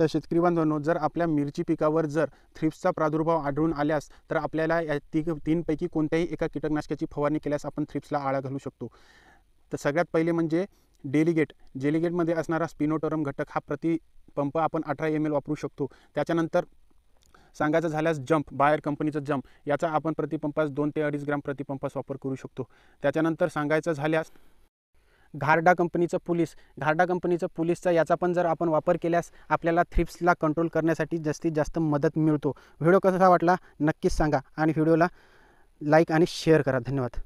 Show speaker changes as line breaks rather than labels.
तर शेतकरी बांधवांनो जर आपल्या मिरची पिकावर जर थ्रिप्सचा प्रादुर्भाव आढळून आल्यास तर आपल्याला या ती तीनपैकी कोणत्याही एका कीटकनाशकाची फवारणी केल्यास आपण थ्रिप्सला आळा घालू शकतो तर सगळ्यात पहिले म्हणजे डेलिगेट डेलिगेटमध्ये असणारा स्पिनोटोरम घटक हा प्रति पंप आपण अठरा एम एल वापरू शकतो त्याच्यानंतर सांगायचं झाल्यास जंप बायर कंपनीचं जंप याचा आपण प्रतिपंपास दोन ते अडीच ग्राम प्रतिपंपास वापर करू शकतो त्याच्यानंतर सांगायचं झाल्यास घारडा कंपनीचं पोलीस घारडा कंपनीचं पोलीसचा याचा पण जर आपण वापर
केल्यास आपल्याला थ्रिप्सला कंट्रोल करण्यासाठी जास्तीत जास्त मदत मिळतो व्हिडिओ कसा वाटला नक्कीच सांगा आणि व्हिडिओला लाईक आणि शेअर करा धन्यवाद